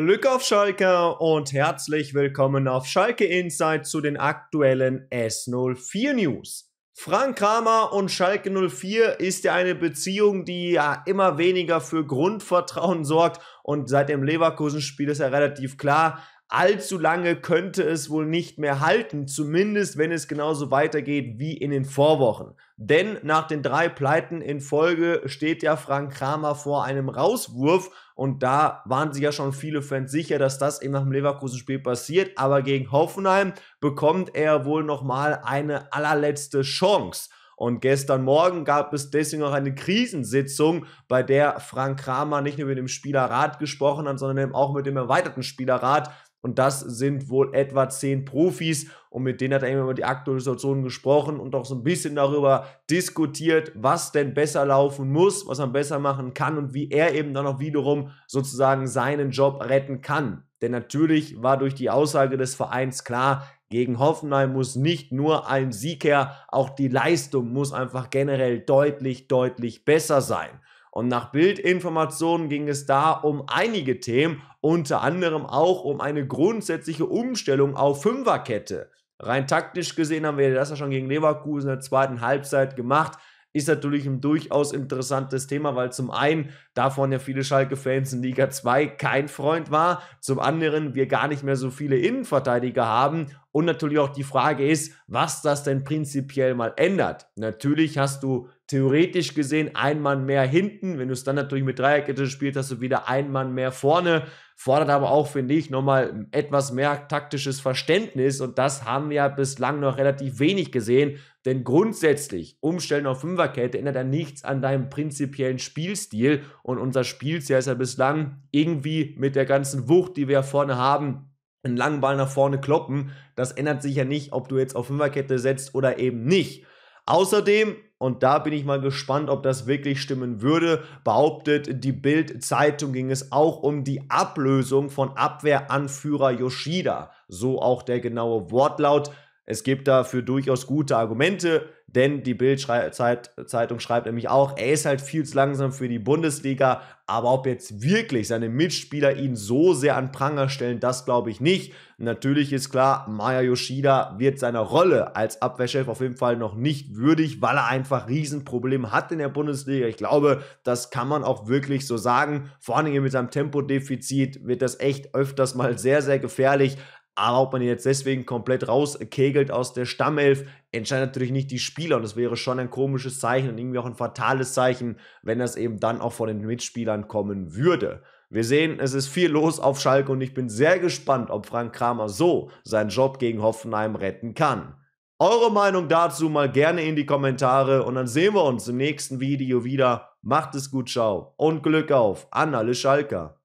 Glück auf Schalke und herzlich willkommen auf Schalke Insight zu den aktuellen S04 News. Frank Kramer und Schalke 04 ist ja eine Beziehung, die ja immer weniger für Grundvertrauen sorgt und seit dem Leverkusen-Spiel ist ja relativ klar, allzu lange könnte es wohl nicht mehr halten, zumindest wenn es genauso weitergeht wie in den Vorwochen. Denn nach den drei Pleiten in Folge steht ja Frank Kramer vor einem Rauswurf. Und da waren sich ja schon viele Fans sicher, dass das eben nach dem Leverkusen-Spiel passiert. Aber gegen Hoffenheim bekommt er wohl nochmal eine allerletzte Chance. Und gestern Morgen gab es deswegen auch eine Krisensitzung, bei der Frank Kramer nicht nur mit dem Spielerrat gesprochen hat, sondern eben auch mit dem erweiterten Spielerrat, und das sind wohl etwa zehn Profis. Und mit denen hat er eben über die aktuelle Situation gesprochen und auch so ein bisschen darüber diskutiert, was denn besser laufen muss, was man besser machen kann und wie er eben dann auch wiederum sozusagen seinen Job retten kann. Denn natürlich war durch die Aussage des Vereins klar, gegen Hoffenheim muss nicht nur ein Sieg her, auch die Leistung muss einfach generell deutlich, deutlich besser sein. Und nach Bildinformationen ging es da um einige Themen, unter anderem auch um eine grundsätzliche Umstellung auf Fünferkette. Rein taktisch gesehen haben wir das ja schon gegen Leverkusen in der zweiten Halbzeit gemacht. Ist natürlich ein durchaus interessantes Thema, weil zum einen davon ja viele Schalke-Fans in Liga 2 kein Freund war, zum anderen wir gar nicht mehr so viele Innenverteidiger haben und natürlich auch die Frage ist, was das denn prinzipiell mal ändert. Natürlich hast du theoretisch gesehen ein Mann mehr hinten. Wenn du es dann natürlich mit Dreierkette spielst, hast du wieder ein Mann mehr vorne. Fordert aber auch, finde ich, nochmal etwas mehr taktisches Verständnis. Und das haben wir ja bislang noch relativ wenig gesehen. Denn grundsätzlich, Umstellen auf Fünferkette ändert ja nichts an deinem prinzipiellen Spielstil. Und unser Spielstil ist ja bislang irgendwie mit der ganzen Wucht, die wir ja vorne haben, einen langen Ball nach vorne kloppen. Das ändert sich ja nicht, ob du jetzt auf Fünferkette setzt oder eben nicht. Außerdem und da bin ich mal gespannt, ob das wirklich stimmen würde, behauptet die Bild-Zeitung ging es auch um die Ablösung von Abwehranführer Yoshida. So auch der genaue Wortlaut. Es gibt dafür durchaus gute Argumente, denn die Bild-Zeitung schreibt nämlich auch, er ist halt viel zu langsam für die Bundesliga, aber ob jetzt wirklich seine Mitspieler ihn so sehr an Pranger stellen, das glaube ich nicht. Natürlich ist klar, Maya Yoshida wird seiner Rolle als Abwehrchef auf jeden Fall noch nicht würdig, weil er einfach Riesenprobleme hat in der Bundesliga. Ich glaube, das kann man auch wirklich so sagen. Vor allem mit seinem Tempodefizit wird das echt öfters mal sehr, sehr gefährlich. Aber ob man ihn jetzt deswegen komplett rauskegelt aus der Stammelf, entscheidet natürlich nicht die Spieler. Und das wäre schon ein komisches Zeichen und irgendwie auch ein fatales Zeichen, wenn das eben dann auch von den Mitspielern kommen würde. Wir sehen, es ist viel los auf Schalke und ich bin sehr gespannt, ob Frank Kramer so seinen Job gegen Hoffenheim retten kann. Eure Meinung dazu mal gerne in die Kommentare und dann sehen wir uns im nächsten Video wieder. Macht es gut, ciao und Glück auf, Anna Le Schalker.